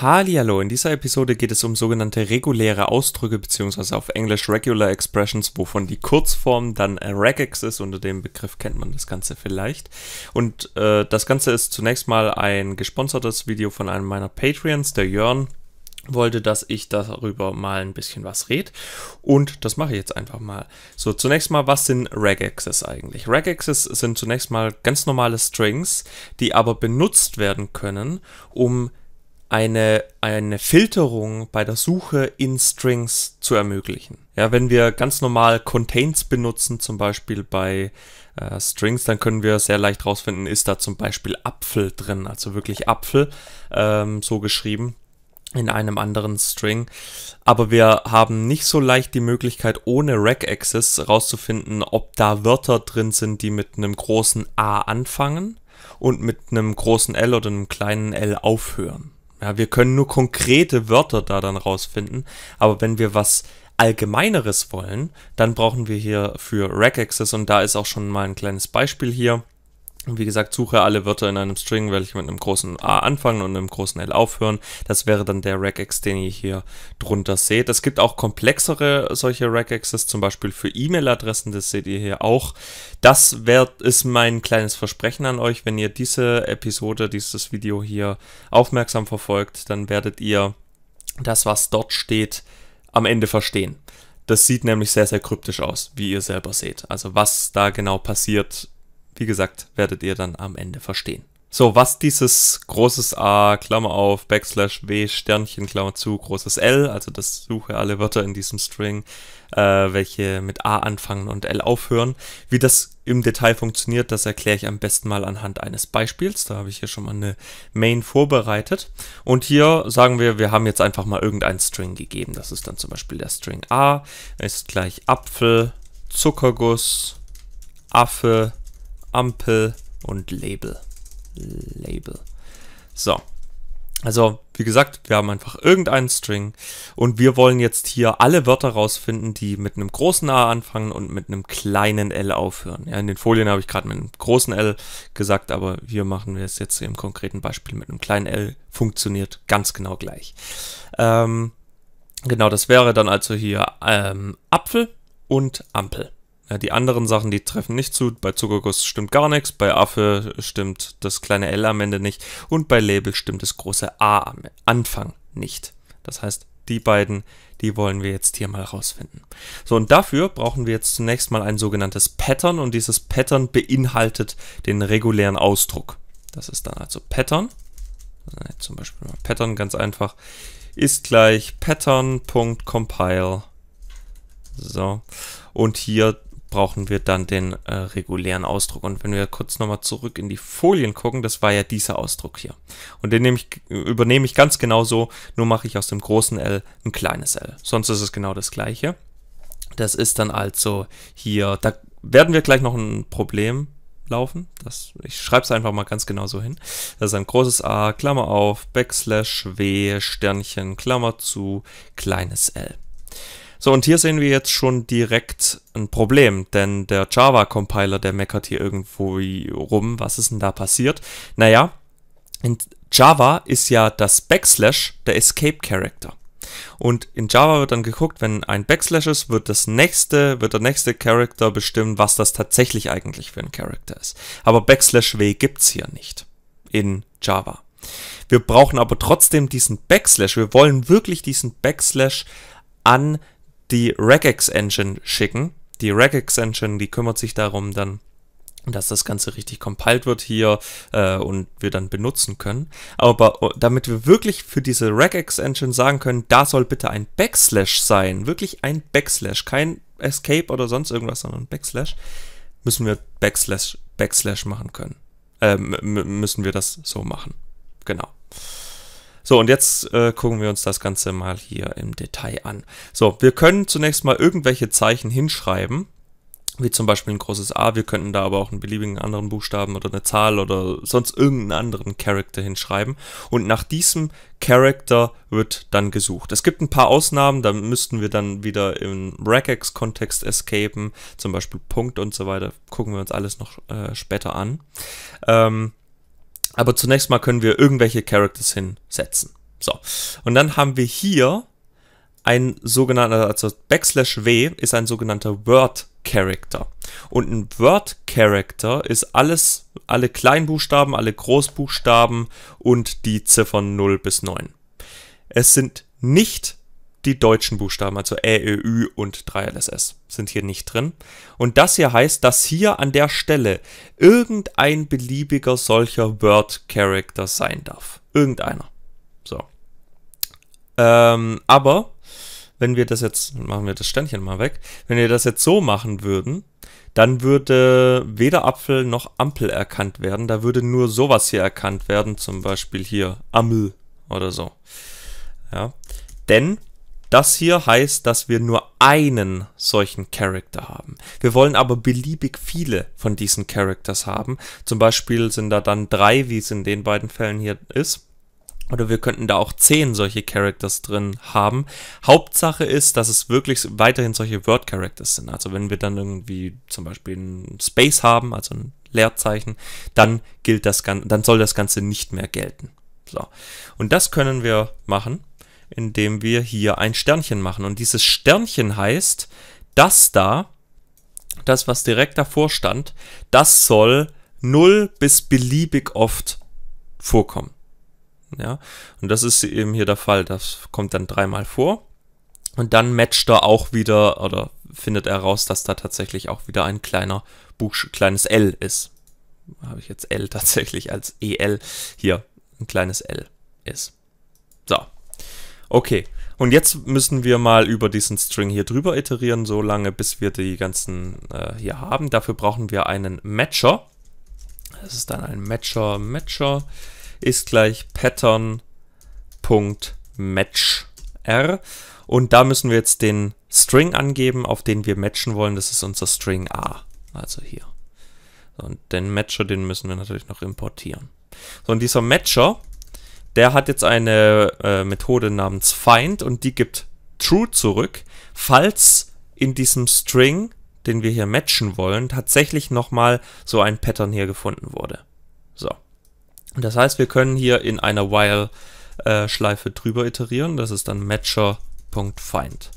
Hallihallo, in dieser Episode geht es um sogenannte reguläre Ausdrücke bzw. auf Englisch Regular Expressions, wovon die Kurzform dann regex ist, unter dem Begriff kennt man das Ganze vielleicht. Und äh, das Ganze ist zunächst mal ein gesponsertes Video von einem meiner Patreons, der Jörn wollte, dass ich darüber mal ein bisschen was rede. Und das mache ich jetzt einfach mal. So, zunächst mal, was sind Regexes eigentlich? Regexes sind zunächst mal ganz normale Strings, die aber benutzt werden können, um eine, eine Filterung bei der Suche in Strings zu ermöglichen. Ja, wenn wir ganz normal Contains benutzen, zum Beispiel bei äh, Strings, dann können wir sehr leicht rausfinden, ist da zum Beispiel Apfel drin, also wirklich Apfel, ähm, so geschrieben in einem anderen String. Aber wir haben nicht so leicht die Möglichkeit, ohne Rack-Access rauszufinden, ob da Wörter drin sind, die mit einem großen A anfangen und mit einem großen L oder einem kleinen L aufhören. Ja, wir können nur konkrete Wörter da dann rausfinden. Aber wenn wir was Allgemeineres wollen, dann brauchen wir hier für Rack Access und da ist auch schon mal ein kleines Beispiel hier. Wie gesagt, suche alle Wörter in einem String, welche mit einem großen A anfangen und einem großen L aufhören. Das wäre dann der Regex, den ihr hier drunter seht. Es gibt auch komplexere solche Regexes, zum Beispiel für E-Mail-Adressen, das seht ihr hier auch. Das wär, ist mein kleines Versprechen an euch. Wenn ihr diese Episode, dieses Video hier aufmerksam verfolgt, dann werdet ihr das, was dort steht, am Ende verstehen. Das sieht nämlich sehr, sehr kryptisch aus, wie ihr selber seht. Also was da genau passiert, wie gesagt, werdet ihr dann am Ende verstehen. So, was dieses großes A, Klammer auf, Backslash W, Sternchen, Klammer zu, großes L, also das suche alle Wörter in diesem String, äh, welche mit A anfangen und L aufhören. Wie das im Detail funktioniert, das erkläre ich am besten mal anhand eines Beispiels. Da habe ich hier schon mal eine Main vorbereitet. Und hier sagen wir, wir haben jetzt einfach mal irgendeinen String gegeben. Das ist dann zum Beispiel der String A, ist gleich Apfel, Zuckerguss, Affe, Ampel und Label. Label. So. Also, wie gesagt, wir haben einfach irgendeinen String und wir wollen jetzt hier alle Wörter rausfinden, die mit einem großen A anfangen und mit einem kleinen L aufhören. Ja, in den Folien habe ich gerade mit einem großen L gesagt, aber hier machen wir es jetzt im konkreten Beispiel mit einem kleinen L. Funktioniert ganz genau gleich. Ähm, genau, das wäre dann also hier ähm, Apfel und Ampel. Ja, die anderen Sachen, die treffen nicht zu. Bei Zuckerguss stimmt gar nichts, bei Affe stimmt das kleine L am Ende nicht und bei Label stimmt das große A am Anfang nicht. Das heißt, die beiden, die wollen wir jetzt hier mal rausfinden. So, und dafür brauchen wir jetzt zunächst mal ein sogenanntes Pattern und dieses Pattern beinhaltet den regulären Ausdruck. Das ist dann also Pattern. Also zum Beispiel Pattern ganz einfach ist gleich pattern.compile. So, und hier brauchen wir dann den äh, regulären Ausdruck. Und wenn wir kurz nochmal zurück in die Folien gucken, das war ja dieser Ausdruck hier. Und den nehme ich, übernehme ich ganz genau so, nur mache ich aus dem großen L ein kleines L. Sonst ist es genau das gleiche. Das ist dann also hier, da werden wir gleich noch ein Problem laufen. Das, ich schreibe es einfach mal ganz genau so hin. Das ist ein großes A, Klammer auf, Backslash W, Sternchen, Klammer zu, kleines L. So, und hier sehen wir jetzt schon direkt ein Problem, denn der Java-Compiler, der meckert hier irgendwo rum. Was ist denn da passiert? Naja, in Java ist ja das Backslash der Escape-Character. Und in Java wird dann geguckt, wenn ein Backslash ist, wird das nächste, wird der nächste Character bestimmen, was das tatsächlich eigentlich für ein Character ist. Aber Backslash W gibt's hier nicht in Java. Wir brauchen aber trotzdem diesen Backslash. Wir wollen wirklich diesen Backslash an die Regex Engine schicken. Die Regex Engine, die kümmert sich darum dann, dass das Ganze richtig compiled wird hier äh, und wir dann benutzen können. Aber oh, damit wir wirklich für diese Regex Engine sagen können, da soll bitte ein Backslash sein, wirklich ein Backslash, kein Escape oder sonst irgendwas, sondern Backslash, müssen wir Backslash, Backslash machen können. Ähm, müssen wir das so machen. Genau. So, und jetzt äh, gucken wir uns das Ganze mal hier im Detail an. So, wir können zunächst mal irgendwelche Zeichen hinschreiben, wie zum Beispiel ein großes A. Wir könnten da aber auch einen beliebigen anderen Buchstaben oder eine Zahl oder sonst irgendeinen anderen Charakter hinschreiben. Und nach diesem Charakter wird dann gesucht. Es gibt ein paar Ausnahmen, da müssten wir dann wieder im Regex-Kontext escapen, zum Beispiel Punkt und so weiter. Gucken wir uns alles noch äh, später an. Ähm, aber zunächst mal können wir irgendwelche Characters hinsetzen. So. Und dann haben wir hier ein sogenannter, also Backslash W ist ein sogenannter Word Character. Und ein Word Character ist alles, alle Kleinbuchstaben, alle Großbuchstaben und die Ziffern 0 bis 9. Es sind nicht die deutschen Buchstaben, also Ä, Ö, Ü und 3LSS, sind hier nicht drin. Und das hier heißt, dass hier an der Stelle irgendein beliebiger solcher Word Character sein darf. Irgendeiner. So. Ähm, aber, wenn wir das jetzt, machen wir das Ständchen mal weg, wenn wir das jetzt so machen würden, dann würde weder Apfel noch Ampel erkannt werden. Da würde nur sowas hier erkannt werden, zum Beispiel hier Ammel oder so. Ja. Denn das hier heißt, dass wir nur einen solchen Character haben. Wir wollen aber beliebig viele von diesen Characters haben. Zum Beispiel sind da dann drei, wie es in den beiden Fällen hier ist. Oder wir könnten da auch zehn solche Characters drin haben. Hauptsache ist, dass es wirklich weiterhin solche Word Characters sind. Also wenn wir dann irgendwie zum Beispiel einen Space haben, also ein Leerzeichen, dann gilt das Ganze, dann soll das Ganze nicht mehr gelten. So. Und das können wir machen indem wir hier ein Sternchen machen. Und dieses Sternchen heißt, das da, das was direkt davor stand, das soll 0 bis beliebig oft vorkommen. Ja, und das ist eben hier der Fall, das kommt dann dreimal vor. Und dann matcht er auch wieder oder findet er raus, dass da tatsächlich auch wieder ein kleiner Buch, kleines L ist. Habe ich jetzt L tatsächlich als EL hier ein kleines L ist. So. Okay, und jetzt müssen wir mal über diesen String hier drüber iterieren, so lange bis wir die ganzen äh, hier haben. Dafür brauchen wir einen Matcher. Das ist dann ein Matcher. Matcher ist gleich pattern.matchR. Und da müssen wir jetzt den String angeben, auf den wir matchen wollen. Das ist unser String A. Also hier. Und den Matcher, den müssen wir natürlich noch importieren. So, und dieser Matcher, der hat jetzt eine äh, Methode namens find und die gibt true zurück, falls in diesem String, den wir hier matchen wollen, tatsächlich nochmal so ein Pattern hier gefunden wurde. So. Das heißt, wir können hier in einer while-Schleife äh, drüber iterieren. Das ist dann matcher.find.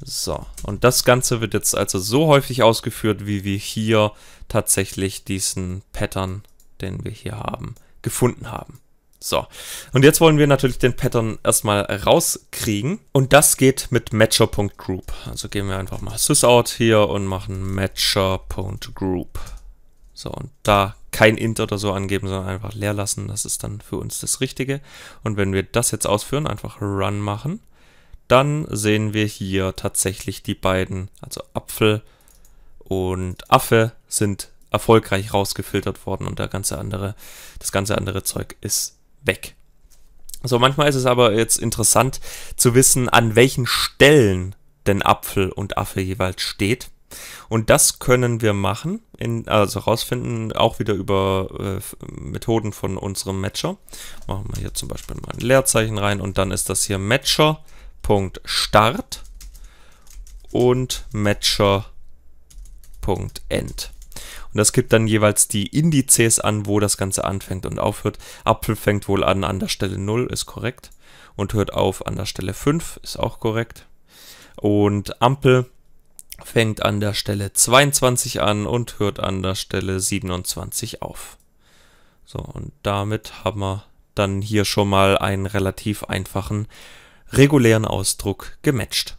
So, und das Ganze wird jetzt also so häufig ausgeführt, wie wir hier tatsächlich diesen Pattern, den wir hier haben, gefunden haben. So. Und jetzt wollen wir natürlich den Pattern erstmal rauskriegen. Und das geht mit Matcher.group. Also gehen wir einfach mal sysout hier und machen Matcher.group. So, und da kein int oder so angeben, sondern einfach leer lassen. Das ist dann für uns das Richtige. Und wenn wir das jetzt ausführen, einfach run machen, dann sehen wir hier tatsächlich die beiden, also Apfel und Affe sind erfolgreich rausgefiltert worden und der ganze andere, das ganze andere Zeug ist weg. So, manchmal ist es aber jetzt interessant zu wissen, an welchen Stellen denn Apfel und Affe jeweils steht. Und das können wir machen, in, also herausfinden, auch wieder über äh, Methoden von unserem Matcher. Machen wir hier zum Beispiel mal ein Leerzeichen rein und dann ist das hier Matcher.start und Matcher.end. Und das gibt dann jeweils die Indizes an, wo das Ganze anfängt und aufhört. Apfel fängt wohl an an der Stelle 0, ist korrekt. Und hört auf an der Stelle 5, ist auch korrekt. Und Ampel fängt an der Stelle 22 an und hört an der Stelle 27 auf. So, und damit haben wir dann hier schon mal einen relativ einfachen regulären Ausdruck gematcht.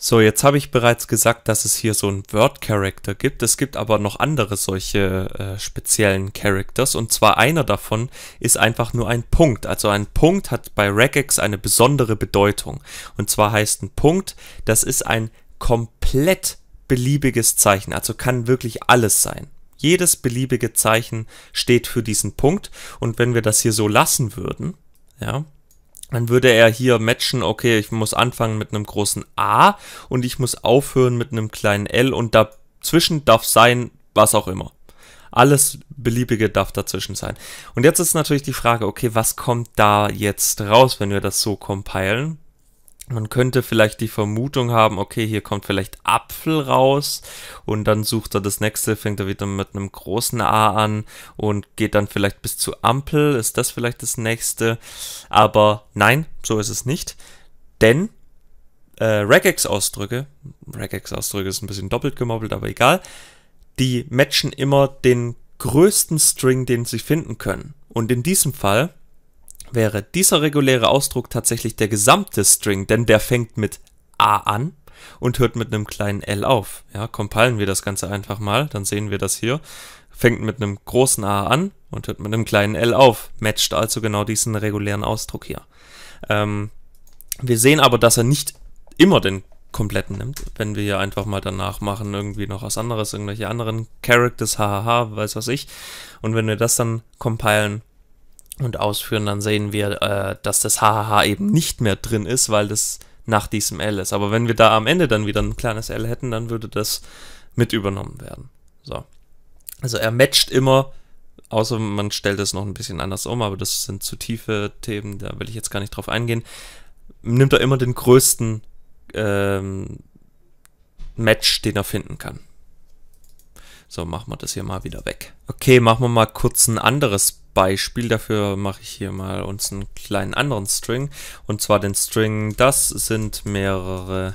So, jetzt habe ich bereits gesagt, dass es hier so einen Word Character gibt. Es gibt aber noch andere solche äh, speziellen Characters und zwar einer davon ist einfach nur ein Punkt. Also ein Punkt hat bei Regex eine besondere Bedeutung. Und zwar heißt ein Punkt, das ist ein komplett beliebiges Zeichen, also kann wirklich alles sein. Jedes beliebige Zeichen steht für diesen Punkt und wenn wir das hier so lassen würden, ja, dann würde er hier matchen, okay, ich muss anfangen mit einem großen A und ich muss aufhören mit einem kleinen L und dazwischen darf sein, was auch immer. Alles Beliebige darf dazwischen sein. Und jetzt ist natürlich die Frage, okay, was kommt da jetzt raus, wenn wir das so compilen? Man könnte vielleicht die Vermutung haben, okay, hier kommt vielleicht Apfel raus und dann sucht er das nächste, fängt er wieder mit einem großen A an und geht dann vielleicht bis zu Ampel, ist das vielleicht das nächste. Aber nein, so ist es nicht, denn äh, Regex-Ausdrücke, Regex-Ausdrücke ist ein bisschen doppelt gemobbelt, aber egal, die matchen immer den größten String, den sie finden können. Und in diesem Fall wäre dieser reguläre Ausdruck tatsächlich der gesamte String, denn der fängt mit a an und hört mit einem kleinen l auf. Ja, compilen wir das Ganze einfach mal, dann sehen wir das hier. Fängt mit einem großen a an und hört mit einem kleinen l auf. Matcht also genau diesen regulären Ausdruck hier. Ähm, wir sehen aber, dass er nicht immer den kompletten nimmt. Wenn wir hier einfach mal danach machen, irgendwie noch was anderes, irgendwelche anderen Characters, hahaha, weiß was ich. Und wenn wir das dann compilen, und ausführen, dann sehen wir, äh, dass das HHH eben nicht mehr drin ist, weil das nach diesem L ist. Aber wenn wir da am Ende dann wieder ein kleines L hätten, dann würde das mit übernommen werden. So. Also er matcht immer, außer man stellt es noch ein bisschen anders um, aber das sind zu tiefe Themen, da will ich jetzt gar nicht drauf eingehen. Nimmt er immer den größten ähm, Match, den er finden kann. So, machen wir das hier mal wieder weg. Okay, machen wir mal kurz ein anderes Beispiel. Dafür mache ich hier mal uns einen kleinen anderen String. Und zwar den String, das sind mehrere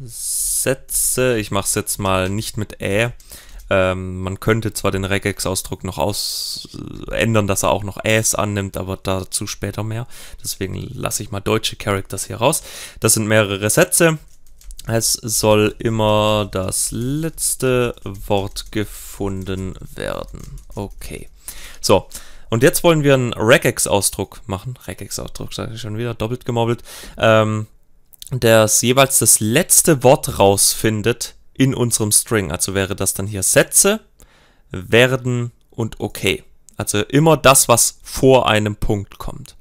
Sätze. Ich mache es jetzt mal nicht mit Ä. Ähm, man könnte zwar den Regex-Ausdruck noch aus äh, ändern, dass er auch noch Äs annimmt, aber dazu später mehr. Deswegen lasse ich mal deutsche Characters hier raus. Das sind mehrere Sätze. Es soll immer das letzte Wort gefunden werden. Okay. So, und jetzt wollen wir einen Regex-Ausdruck machen. Regex-Ausdruck, sage ich schon wieder, doppelt gemobbelt. Ähm, der jeweils das letzte Wort rausfindet in unserem String. Also wäre das dann hier Sätze, werden und okay. Also immer das, was vor einem Punkt kommt.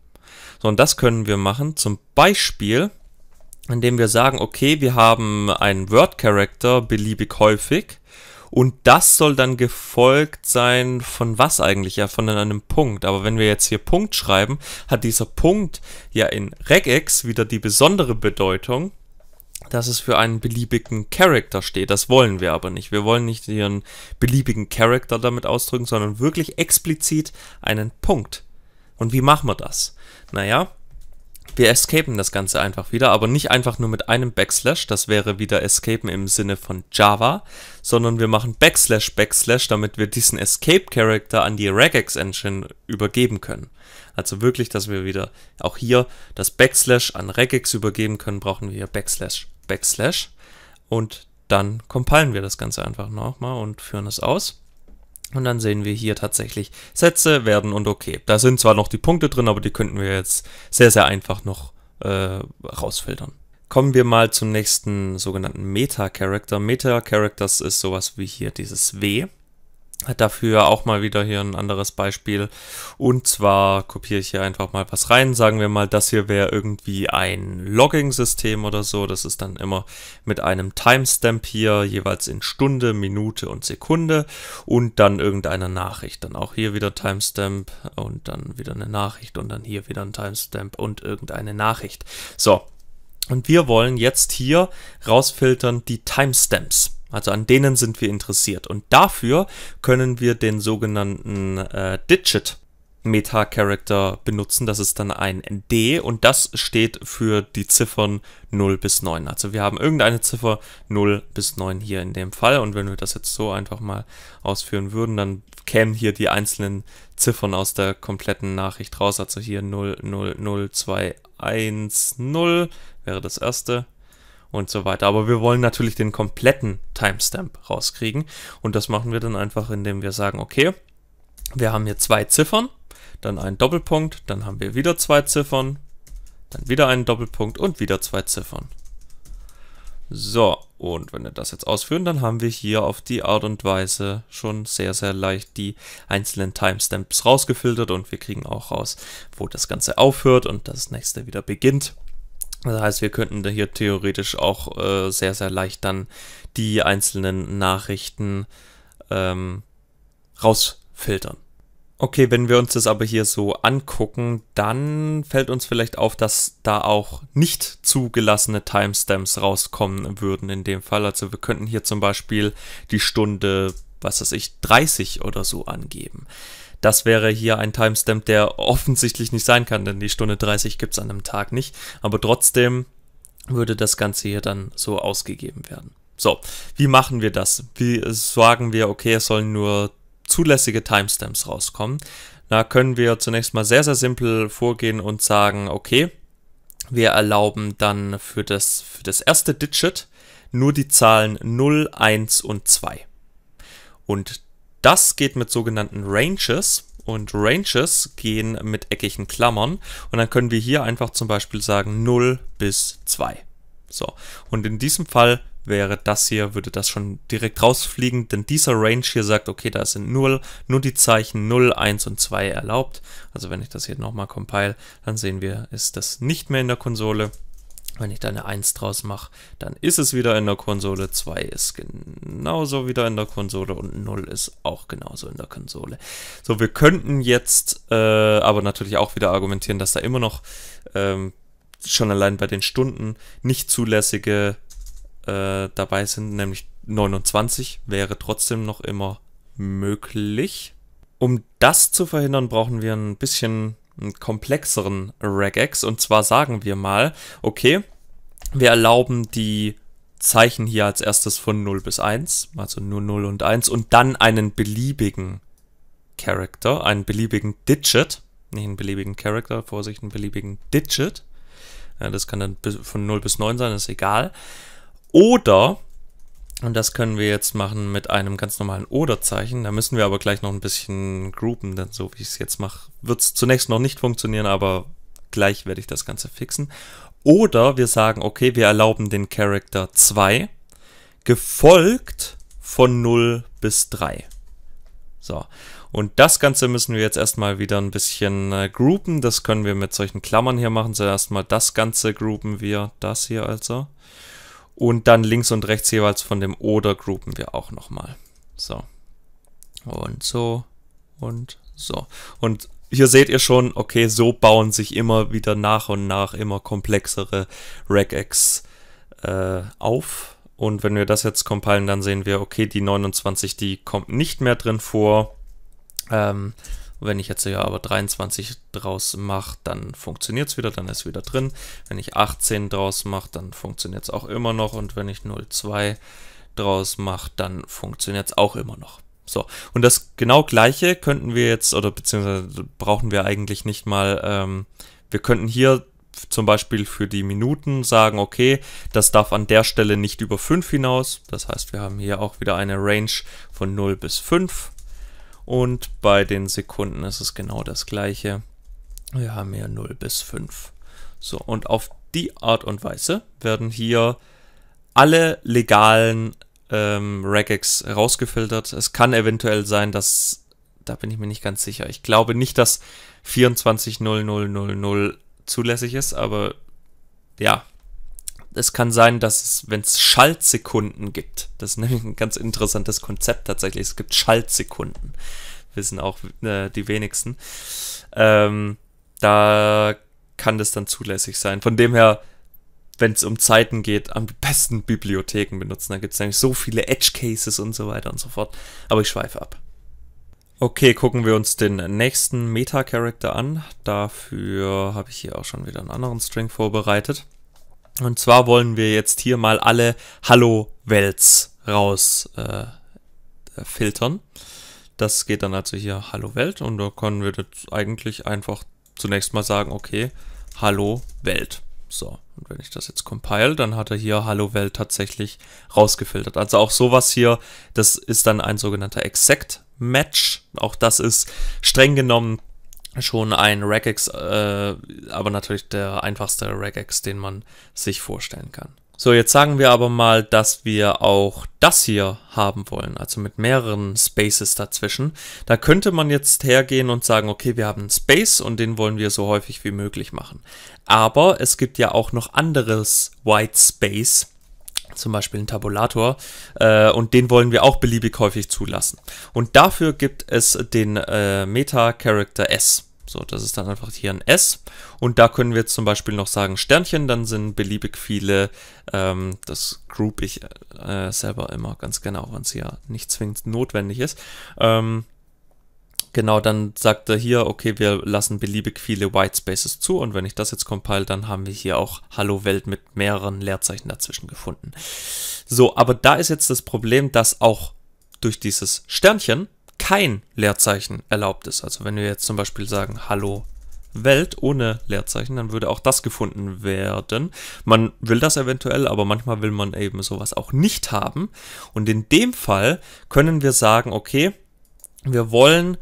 So, und das können wir machen, zum Beispiel, indem wir sagen, okay, wir haben einen Word-Character beliebig häufig und das soll dann gefolgt sein von was eigentlich? Ja, von einem Punkt. Aber wenn wir jetzt hier Punkt schreiben, hat dieser Punkt ja in regex wieder die besondere Bedeutung, dass es für einen beliebigen Charakter steht. Das wollen wir aber nicht. Wir wollen nicht ihren beliebigen Charakter damit ausdrücken, sondern wirklich explizit einen Punkt. Und wie machen wir das? Naja, wir escapen das Ganze einfach wieder, aber nicht einfach nur mit einem Backslash, das wäre wieder escapen im Sinne von Java, sondern wir machen Backslash Backslash, damit wir diesen Escape Character an die regex Engine übergeben können. Also wirklich, dass wir wieder auch hier das Backslash an regex übergeben können, brauchen wir hier Backslash Backslash und dann compilen wir das Ganze einfach nochmal und führen es aus. Und dann sehen wir hier tatsächlich Sätze, werden und okay. Da sind zwar noch die Punkte drin, aber die könnten wir jetzt sehr, sehr einfach noch äh, rausfiltern. Kommen wir mal zum nächsten sogenannten Meta-Character. Meta-Characters ist sowas wie hier dieses W dafür auch mal wieder hier ein anderes Beispiel. Und zwar kopiere ich hier einfach mal was rein. Sagen wir mal, das hier wäre irgendwie ein Logging-System oder so. Das ist dann immer mit einem Timestamp hier, jeweils in Stunde, Minute und Sekunde. Und dann irgendeine Nachricht. Dann auch hier wieder Timestamp und dann wieder eine Nachricht und dann hier wieder ein Timestamp und irgendeine Nachricht. So. Und wir wollen jetzt hier rausfiltern die Timestamps. Also an denen sind wir interessiert. Und dafür können wir den sogenannten äh, Digit Meta Character benutzen. Das ist dann ein D und das steht für die Ziffern 0 bis 9. Also wir haben irgendeine Ziffer 0 bis 9 hier in dem Fall und wenn wir das jetzt so einfach mal ausführen würden, dann kämen hier die einzelnen Ziffern aus der kompletten Nachricht raus. Also hier 0, 0, 0, 2, 1, 0 wäre das erste und so weiter. Aber wir wollen natürlich den kompletten Timestamp rauskriegen und das machen wir dann einfach, indem wir sagen, okay, wir haben hier zwei Ziffern, dann einen Doppelpunkt, dann haben wir wieder zwei Ziffern, dann wieder einen Doppelpunkt und wieder zwei Ziffern. So, und wenn wir das jetzt ausführen, dann haben wir hier auf die Art und Weise schon sehr, sehr leicht die einzelnen Timestamps rausgefiltert und wir kriegen auch raus, wo das Ganze aufhört und das nächste wieder beginnt. Das heißt, wir könnten da hier theoretisch auch äh, sehr, sehr leicht dann die einzelnen Nachrichten ähm, rausfiltern. Okay, wenn wir uns das aber hier so angucken, dann fällt uns vielleicht auf, dass da auch nicht zugelassene Timestamps rauskommen würden in dem Fall. Also wir könnten hier zum Beispiel die Stunde, was weiß ich, 30 oder so angeben. Das wäre hier ein Timestamp, der offensichtlich nicht sein kann, denn die Stunde 30 gibt es an einem Tag nicht. Aber trotzdem würde das Ganze hier dann so ausgegeben werden. So, wie machen wir das? Wie sagen wir, okay, es sollen nur zulässige Timestamps rauskommen? Da können wir zunächst mal sehr, sehr simpel vorgehen und sagen, okay, wir erlauben dann für das, für das erste Digit nur die Zahlen 0, 1 und 2. Und das geht mit sogenannten Ranges und Ranges gehen mit eckigen Klammern und dann können wir hier einfach zum Beispiel sagen 0 bis 2. So, und in diesem Fall wäre das hier, würde das schon direkt rausfliegen, denn dieser Range hier sagt, okay, da sind 0, nur die Zeichen 0, 1 und 2 erlaubt. Also wenn ich das hier nochmal compile, dann sehen wir, ist das nicht mehr in der Konsole. Wenn ich da eine 1 draus mache, dann ist es wieder in der Konsole, 2 ist genauso wieder in der Konsole und 0 ist auch genauso in der Konsole. So, wir könnten jetzt äh, aber natürlich auch wieder argumentieren, dass da immer noch ähm, schon allein bei den Stunden nicht zulässige äh, dabei sind, nämlich 29 wäre trotzdem noch immer möglich. Um das zu verhindern, brauchen wir ein bisschen komplexeren Regex. Und zwar sagen wir mal, okay, wir erlauben die Zeichen hier als erstes von 0 bis 1, also nur 0 und 1, und dann einen beliebigen Character, einen beliebigen Digit, nicht einen beliebigen Character, Vorsicht, einen beliebigen Digit. Ja, das kann dann von 0 bis 9 sein, ist egal. Oder und das können wir jetzt machen mit einem ganz normalen Oder-Zeichen. Da müssen wir aber gleich noch ein bisschen groupen, denn so wie ich es jetzt mache, wird es zunächst noch nicht funktionieren, aber gleich werde ich das Ganze fixen. Oder wir sagen, okay, wir erlauben den Character 2, gefolgt von 0 bis 3. So, und das Ganze müssen wir jetzt erstmal wieder ein bisschen äh, groupen. Das können wir mit solchen Klammern hier machen. Zuerst mal das Ganze groupen wir, das hier also. Und dann links und rechts jeweils von dem oder groupen wir auch nochmal. So. Und so. Und so. Und hier seht ihr schon, okay, so bauen sich immer wieder nach und nach immer komplexere Regex äh, auf. Und wenn wir das jetzt compilen, dann sehen wir, okay, die 29, die kommt nicht mehr drin vor. Ähm, und wenn ich jetzt ja aber 23 draus mache, dann funktioniert es wieder, dann ist wieder drin. Wenn ich 18 draus mache, dann funktioniert es auch immer noch. Und wenn ich 02 draus mache, dann funktioniert es auch immer noch. So, und das genau gleiche könnten wir jetzt, oder beziehungsweise brauchen wir eigentlich nicht mal, ähm, wir könnten hier zum Beispiel für die Minuten sagen, okay, das darf an der Stelle nicht über 5 hinaus. Das heißt, wir haben hier auch wieder eine Range von 0 bis 5. Und bei den Sekunden ist es genau das gleiche. Wir haben hier 0 bis 5. So, und auf die Art und Weise werden hier alle legalen ähm, Regex rausgefiltert. Es kann eventuell sein, dass, da bin ich mir nicht ganz sicher. Ich glaube nicht, dass 24.0000 zulässig ist, aber ja, es kann sein, dass es, wenn es Schaltsekunden gibt, das ist nämlich ein ganz interessantes Konzept tatsächlich, es gibt Schaltsekunden, wissen auch äh, die wenigsten, ähm, da kann das dann zulässig sein. Von dem her, wenn es um Zeiten geht, am besten Bibliotheken benutzen. Da gibt es nämlich so viele Edge-Cases und so weiter und so fort. Aber ich schweife ab. Okay, gucken wir uns den nächsten Meta-Character an. Dafür habe ich hier auch schon wieder einen anderen String vorbereitet. Und zwar wollen wir jetzt hier mal alle Hallo-Welts raus äh, filtern. Das geht dann also hier Hallo Welt und da können wir jetzt eigentlich einfach zunächst mal sagen, okay, Hallo Welt. So, und wenn ich das jetzt compile, dann hat er hier Hallo Welt tatsächlich rausgefiltert. Also auch sowas hier, das ist dann ein sogenannter Exact Match. Auch das ist streng genommen schon ein Regex, äh, aber natürlich der einfachste Regex, den man sich vorstellen kann. So, jetzt sagen wir aber mal, dass wir auch das hier haben wollen, also mit mehreren Spaces dazwischen. Da könnte man jetzt hergehen und sagen, okay, wir haben einen Space und den wollen wir so häufig wie möglich machen. Aber es gibt ja auch noch anderes White Space, zum Beispiel einen Tabulator, äh, und den wollen wir auch beliebig häufig zulassen. Und dafür gibt es den äh, Meta-Character S. So, das ist dann einfach hier ein S. Und da können wir jetzt zum Beispiel noch sagen Sternchen, dann sind beliebig viele, ähm, das group ich äh, selber immer ganz genau, wenn es ja nicht zwingend notwendig ist. Ähm, Genau, dann sagt er hier, okay, wir lassen beliebig viele White Spaces zu und wenn ich das jetzt compile, dann haben wir hier auch Hallo Welt mit mehreren Leerzeichen dazwischen gefunden. So, aber da ist jetzt das Problem, dass auch durch dieses Sternchen kein Leerzeichen erlaubt ist. Also wenn wir jetzt zum Beispiel sagen Hallo Welt ohne Leerzeichen, dann würde auch das gefunden werden. Man will das eventuell, aber manchmal will man eben sowas auch nicht haben. Und in dem Fall können wir sagen, okay, wir wollen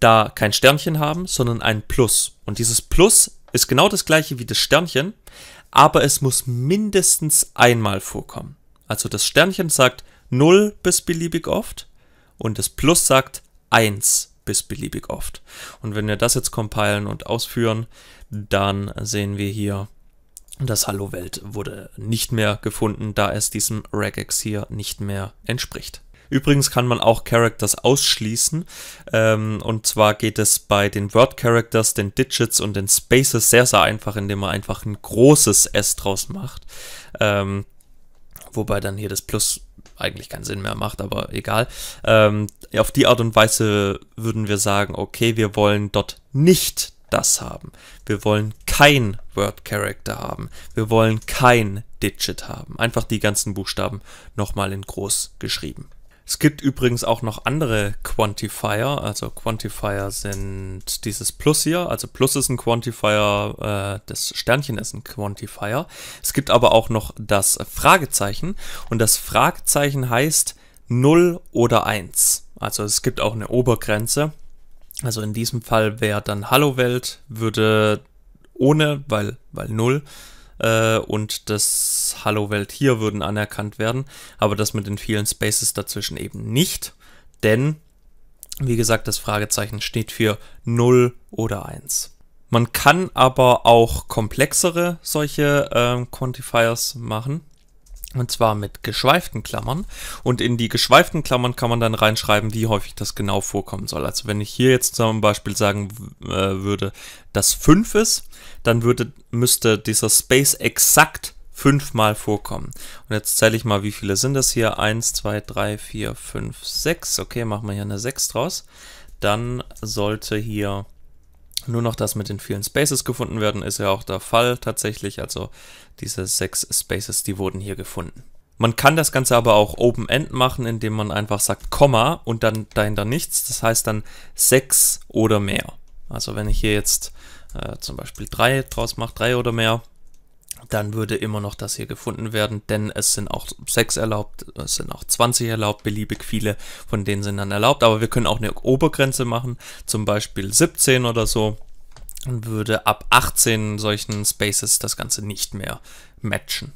da kein Sternchen haben, sondern ein Plus. Und dieses Plus ist genau das gleiche wie das Sternchen, aber es muss mindestens einmal vorkommen. Also das Sternchen sagt 0 bis beliebig oft und das Plus sagt 1 bis beliebig oft. Und wenn wir das jetzt compilen und ausführen, dann sehen wir hier, das Hallo Welt wurde nicht mehr gefunden, da es diesem Regex hier nicht mehr entspricht. Übrigens kann man auch Characters ausschließen. Ähm, und zwar geht es bei den Word Characters, den Digits und den Spaces sehr, sehr einfach, indem man einfach ein großes S draus macht. Ähm, wobei dann hier das Plus eigentlich keinen Sinn mehr macht, aber egal. Ähm, auf die Art und Weise würden wir sagen, okay, wir wollen dort nicht das haben. Wir wollen kein Word Character haben. Wir wollen kein Digit haben. Einfach die ganzen Buchstaben nochmal in groß geschrieben. Es gibt übrigens auch noch andere Quantifier. Also Quantifier sind dieses Plus hier. Also Plus ist ein Quantifier, äh, das Sternchen ist ein Quantifier. Es gibt aber auch noch das Fragezeichen. Und das Fragezeichen heißt 0 oder 1. Also es gibt auch eine Obergrenze. Also in diesem Fall wäre dann Hallo Welt, würde ohne, weil, weil 0 äh, und das Hallo Welt hier würden anerkannt werden, aber das mit den vielen Spaces dazwischen eben nicht, denn, wie gesagt, das Fragezeichen steht für 0 oder 1. Man kann aber auch komplexere solche äh, Quantifiers machen. Und zwar mit geschweiften Klammern. Und in die geschweiften Klammern kann man dann reinschreiben, wie häufig das genau vorkommen soll. Also wenn ich hier jetzt zum Beispiel sagen äh, würde, dass 5 ist, dann würde, müsste dieser Space exakt 5 mal vorkommen. Und jetzt zähle ich mal, wie viele sind das hier? 1, 2, 3, 4, 5, 6. Okay, machen wir hier eine 6 draus. Dann sollte hier nur noch das mit den vielen Spaces gefunden werden, ist ja auch der Fall tatsächlich. Also diese sechs Spaces, die wurden hier gefunden. Man kann das Ganze aber auch Open-End machen, indem man einfach sagt Komma und dann dahinter nichts. Das heißt dann sechs oder mehr. Also wenn ich hier jetzt äh, zum Beispiel drei draus mache, drei oder mehr, dann würde immer noch das hier gefunden werden, denn es sind auch 6 erlaubt, es sind auch 20 erlaubt, beliebig viele von denen sind dann erlaubt, aber wir können auch eine Obergrenze machen, zum Beispiel 17 oder so, und würde ab 18 solchen Spaces das Ganze nicht mehr matchen.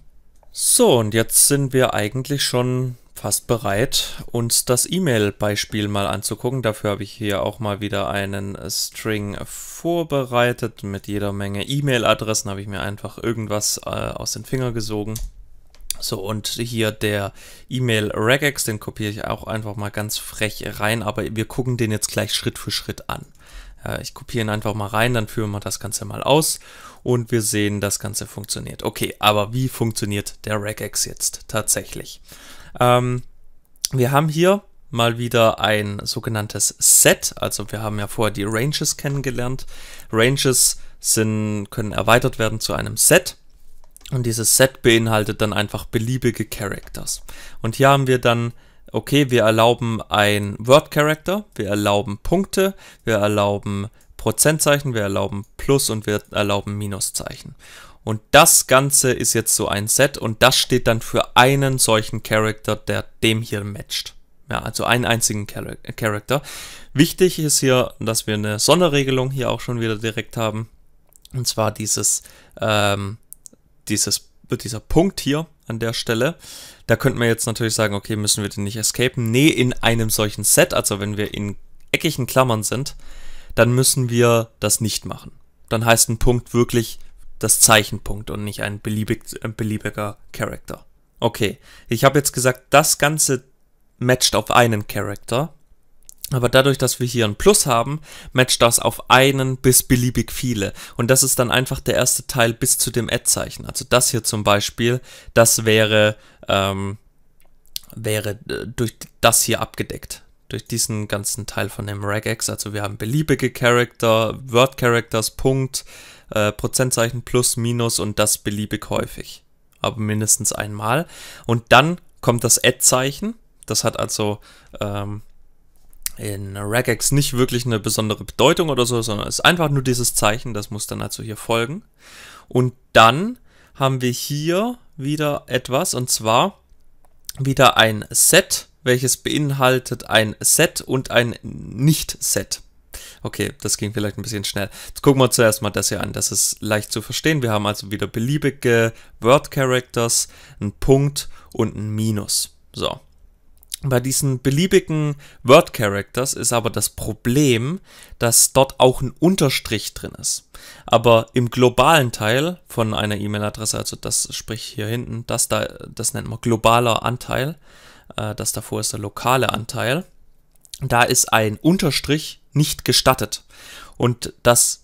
So, und jetzt sind wir eigentlich schon fast bereit, uns das E-Mail-Beispiel mal anzugucken. Dafür habe ich hier auch mal wieder einen String vorbereitet mit jeder Menge E-Mail-Adressen. Habe ich mir einfach irgendwas äh, aus den Fingern gesogen. So, und hier der E-Mail Regex, den kopiere ich auch einfach mal ganz frech rein, aber wir gucken den jetzt gleich Schritt für Schritt an. ich kopiere ihn einfach mal rein, dann führen wir das Ganze mal aus und wir sehen, das Ganze funktioniert. Okay, aber wie funktioniert der Regex jetzt tatsächlich? Ähm, wir haben hier mal wieder ein sogenanntes Set. Also wir haben ja vorher die Ranges kennengelernt. Ranges sind, können erweitert werden zu einem Set. Und dieses Set beinhaltet dann einfach beliebige Characters. Und hier haben wir dann, okay, wir erlauben ein Word Character, wir erlauben Punkte, wir erlauben Prozentzeichen, wir erlauben Plus und wir erlauben Minuszeichen. Und das Ganze ist jetzt so ein Set und das steht dann für einen solchen Charakter, der dem hier matcht. Ja, also einen einzigen Char äh, Charakter. Wichtig ist hier, dass wir eine Sonderregelung hier auch schon wieder direkt haben. Und zwar dieses, ähm, dieses, dieser Punkt hier an der Stelle. Da könnten wir jetzt natürlich sagen, okay, müssen wir den nicht escapen? Nee, in einem solchen Set, also wenn wir in eckigen Klammern sind, dann müssen wir das nicht machen. Dann heißt ein Punkt wirklich das Zeichenpunkt und nicht ein beliebig, beliebiger Charakter. Okay, ich habe jetzt gesagt, das Ganze matcht auf einen Charakter. Aber dadurch, dass wir hier ein Plus haben, matcht das auf einen bis beliebig viele. Und das ist dann einfach der erste Teil bis zu dem Add-Zeichen. Also das hier zum Beispiel, das wäre, ähm, wäre äh, durch das hier abgedeckt. Durch diesen ganzen Teil von dem Regex. Also wir haben beliebige Charakter, Word Characters, Punkt, äh, Prozentzeichen plus, minus und das beliebig häufig. Aber mindestens einmal. Und dann kommt das Add-Zeichen. Das hat also ähm, in Regex nicht wirklich eine besondere Bedeutung oder so, sondern ist einfach nur dieses Zeichen. Das muss dann also hier folgen. Und dann haben wir hier wieder etwas und zwar wieder ein Set, welches beinhaltet ein Set und ein Nicht-Set. Okay, das ging vielleicht ein bisschen schnell. Jetzt gucken wir zuerst mal das hier an. Das ist leicht zu verstehen. Wir haben also wieder beliebige Word Characters, einen Punkt und ein Minus. So. Bei diesen beliebigen Word Characters ist aber das Problem, dass dort auch ein Unterstrich drin ist. Aber im globalen Teil von einer E-Mail-Adresse, also das sprich hier hinten, das da, das nennt man globaler Anteil, äh, das davor ist der lokale Anteil, da ist ein Unterstrich nicht gestattet. Und das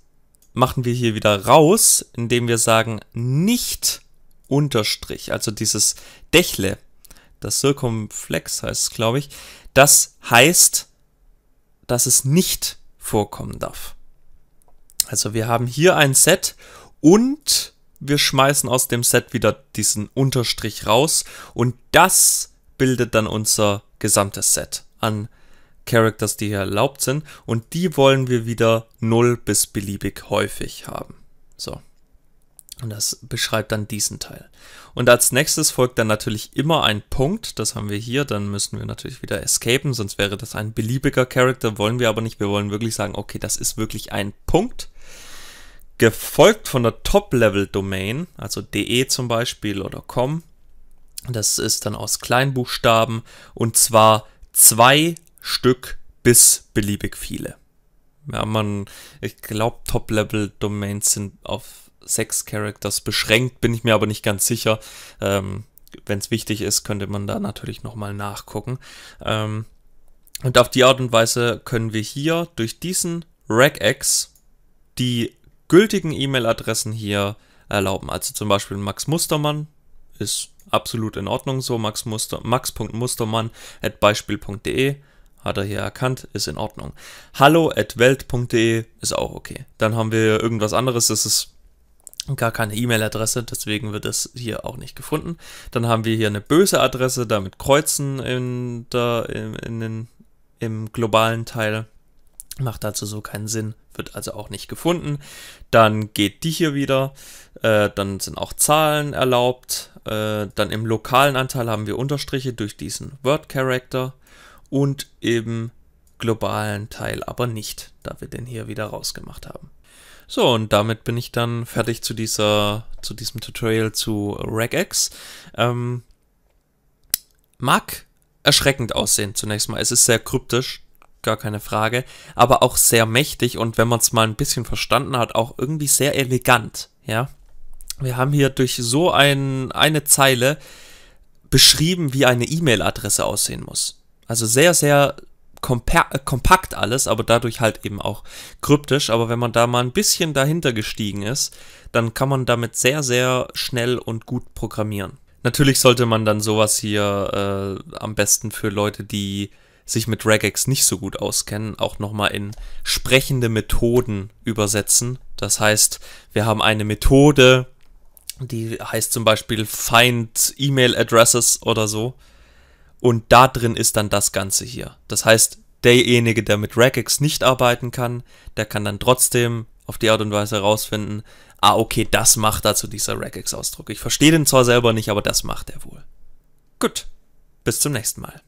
machen wir hier wieder raus, indem wir sagen nicht unterstrich, also dieses Dächle, das Circumflex heißt es, glaube ich, das heißt, dass es nicht vorkommen darf. Also wir haben hier ein Set und wir schmeißen aus dem Set wieder diesen Unterstrich raus und das bildet dann unser gesamtes Set an Characters, die hier erlaubt sind. Und die wollen wir wieder 0 bis beliebig häufig haben. So. Und das beschreibt dann diesen Teil. Und als nächstes folgt dann natürlich immer ein Punkt. Das haben wir hier. Dann müssen wir natürlich wieder escapen, sonst wäre das ein beliebiger Charakter. Wollen wir aber nicht. Wir wollen wirklich sagen, okay, das ist wirklich ein Punkt. Gefolgt von der Top-Level-Domain, also de zum Beispiel oder com. Das ist dann aus Kleinbuchstaben und zwar zwei Stück bis beliebig viele. Ja, man, ich glaube, Top-Level-Domains sind auf sechs Characters beschränkt, bin ich mir aber nicht ganz sicher. Ähm, Wenn es wichtig ist, könnte man da natürlich nochmal nachgucken. Ähm, und auf die Art und Weise können wir hier durch diesen Regex die gültigen E-Mail-Adressen hier erlauben. Also zum Beispiel Max Mustermann ist absolut in Ordnung so, max.mustermann.beispiel.de. Max hat er hier erkannt, ist in Ordnung. Hallo at welt.de ist auch okay. Dann haben wir irgendwas anderes, das ist gar keine E-Mail-Adresse, deswegen wird das hier auch nicht gefunden. Dann haben wir hier eine böse Adresse, damit kreuzen in der, in, in den, im globalen Teil. Macht dazu so keinen Sinn, wird also auch nicht gefunden. Dann geht die hier wieder, äh, dann sind auch Zahlen erlaubt. Äh, dann im lokalen Anteil haben wir Unterstriche durch diesen Word-Character und im globalen Teil aber nicht, da wir den hier wieder rausgemacht haben. So, und damit bin ich dann fertig zu dieser, zu diesem Tutorial zu RegEx. Ähm, mag erschreckend aussehen zunächst mal. Es ist sehr kryptisch, gar keine Frage, aber auch sehr mächtig und wenn man es mal ein bisschen verstanden hat, auch irgendwie sehr elegant, ja. Wir haben hier durch so ein, eine Zeile beschrieben, wie eine E-Mail-Adresse aussehen muss. Also sehr, sehr äh, kompakt alles, aber dadurch halt eben auch kryptisch. Aber wenn man da mal ein bisschen dahinter gestiegen ist, dann kann man damit sehr, sehr schnell und gut programmieren. Natürlich sollte man dann sowas hier äh, am besten für Leute, die sich mit Regex nicht so gut auskennen, auch nochmal in sprechende Methoden übersetzen. Das heißt, wir haben eine Methode, die heißt zum Beispiel Find Email Addresses oder so. Und da drin ist dann das Ganze hier. Das heißt, derjenige, der mit Regex nicht arbeiten kann, der kann dann trotzdem auf die Art und Weise herausfinden, ah, okay, das macht dazu also dieser Regex-Ausdruck. Ich verstehe den zwar selber nicht, aber das macht er wohl. Gut, bis zum nächsten Mal.